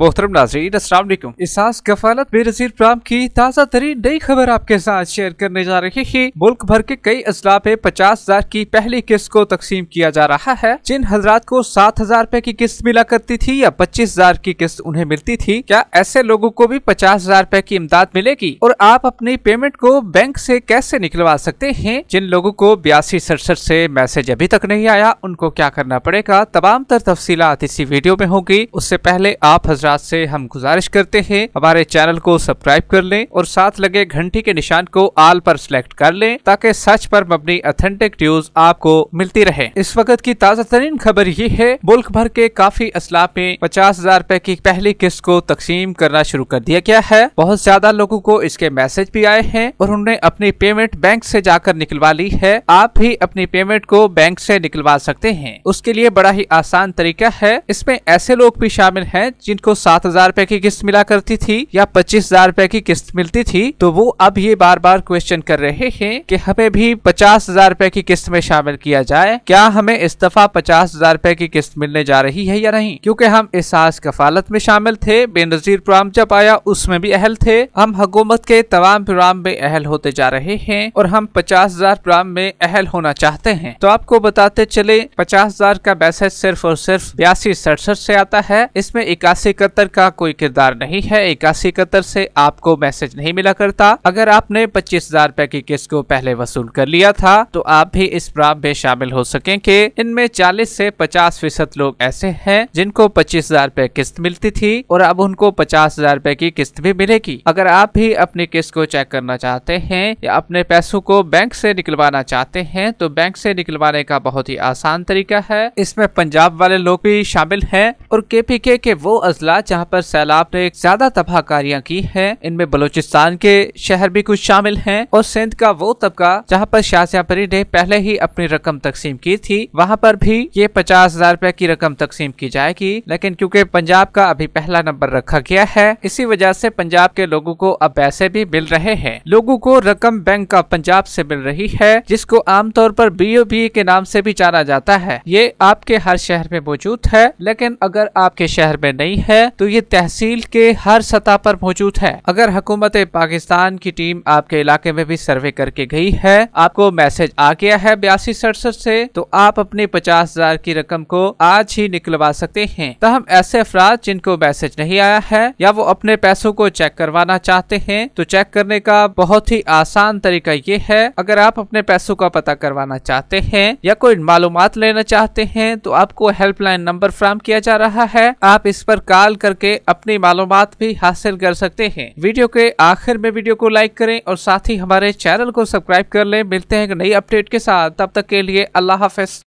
मोहतरम नाजरीन असलम इसास कफालत बेनजीर प्राम की ताज़ा तरीन नई खबर आपके साथ शेयर करने जा रही है मुल्क भर के कई अजला पे पचास हजार की पहली किस्त को तकसीम किया जा रहा है जिन हजरात को सात हजार रूपए की किस्त मिला करती थी या पच्चीस हजार की किस्त उन्हें मिलती थी क्या ऐसे लोगो को भी पचास हजार रूपए की इमदाद मिलेगी और आप अपनी पेमेंट को बैंक ऐसी कैसे निकलवा सकते हैं जिन लोगो को बयासी सड़सठ ऐसी मैसेज अभी तक नहीं आया उनको क्या करना पड़ेगा तमाम तर तफसी इसी वीडियो में होगी उससे पहले आप हजरा साथ से हम गुजारिश करते हैं हमारे चैनल को सब्सक्राइब कर लें और साथ लगे घंटी के निशान को आल पर सिलेक्ट कर लें ताकि सच पर मबनी अथेंटिक न्यूज आपको मिलती रहे इस वक्त की ताज़ा तरीन खबर ये है मुल्क भर के काफी असला में पचास हजार रूपए की पहली किस्त को तकसीम करना शुरू कर दिया गया है बहुत ज्यादा लोगो को इसके मैसेज भी आए हैं और उन्होंने अपनी पेमेंट बैंक ऐसी जाकर निकलवा ली है आप भी अपनी पेमेंट को बैंक से निकलवा सकते हैं उसके लिए बड़ा ही आसान तरीका है इसमें ऐसे लोग भी शामिल है जिनको सात हजार रूपए की किस्त मिला करती थी या पच्चीस हजार रूपए की किस्त मिलती थी तो वो अब ये बार बार क्वेश्चन कर रहे हैं कि हमें भी पचास हजार रूपए की किस्त में शामिल किया जाए क्या हमें इस दफा पचास हजार रूपए की किस्त मिलने जा रही है या नहीं क्योंकि हम एहसास कफालत में शामिल थे बेनजीर प्रोग्राम जब आया उसमें भी अहल थे हम हकूमत के तमाम प्रोग्राम में अहल होते जा रहे हैं और हम पचास हजार प्रोग्राम में अहल होना चाहते हैं तो आपको बताते चले पचास हजार का मैसेज सिर्फ और सिर्फ बयासी सड़सठ से आता है इसमें इक्यासी कर इकहत्तर का कोई किरदार नहीं है इक्यासी इकहत्तर से आपको मैसेज नहीं मिला करता अगर आपने पच्चीस हजार रूपए की किस्त को पहले वसूल कर लिया था तो आप भी इस प्राप्त में शामिल हो सकेंगे इनमें चालीस से पचास फीसद लोग ऐसे है जिनको पच्चीस हजार रूपए किस्त मिलती थी और अब उनको पचास हजार रूपए की किस्त भी मिलेगी अगर आप भी अपनी किस्त को चेक करना चाहते हैं या अपने पैसों को बैंक से निकलवाना चाहते हैं तो बैंक से निकलवाने का बहुत ही आसान तरीका है इसमें पंजाब वाले लोग भी शामिल है और के के वो अजला गिरा जहाँ पर सैलाब ने ज्यादा तबाहकारियाँ की है इनमें बलोचिस्तान के शहर भी कुछ शामिल है और सिंध का वो तबका जहाँ पर शाहजहा परी ने पहले ही अपनी रकम तकसीम की थी वहाँ पर भी ये पचास हजार रूपए की रकम तकसीम की जाएगी लेकिन क्योंकि पंजाब का अभी पहला नंबर रखा गया है इसी वजह से पंजाब के लोगों को अब पैसे भी मिल रहे हैं लोगों को रकम बैंक का पंजाब से मिल रही है जिसको आमतौर पर बी के नाम से भी जाना जाता है ये आपके हर शहर में मौजूद है लेकिन अगर आपके शहर में नहीं है है तो ये तहसील के हर सतह पर मौजूद है अगर हुकूमत पाकिस्तान की टीम आपके इलाके में भी सर्वे करके गई है आपको मैसेज आ गया है बयासी सड़सठ से तो आप अपने पचास हजार की रकम को आज ही निकलवा सकते हैं तहम ऐसे अफराद जिनको मैसेज नहीं आया है या वो अपने पैसों को चेक करवाना चाहते हैं तो चेक करने का बहुत ही आसान तरीका ये है अगर आप अपने पैसों का पता करवाना चाहते हैं या कोई मालूम लेना चाहते हैं तो आपको हेल्पलाइन नंबर फ्राम किया जा रहा है आप इस पर कॉल इस्तेमाल करके अपनी मालूम भी हासिल कर सकते हैं वीडियो के आखिर में वीडियो को लाइक करें और साथ ही हमारे चैनल को सब्सक्राइब कर लें मिलते हैं नई अपडेट के साथ तब तक के लिए अल्लाह हाफिज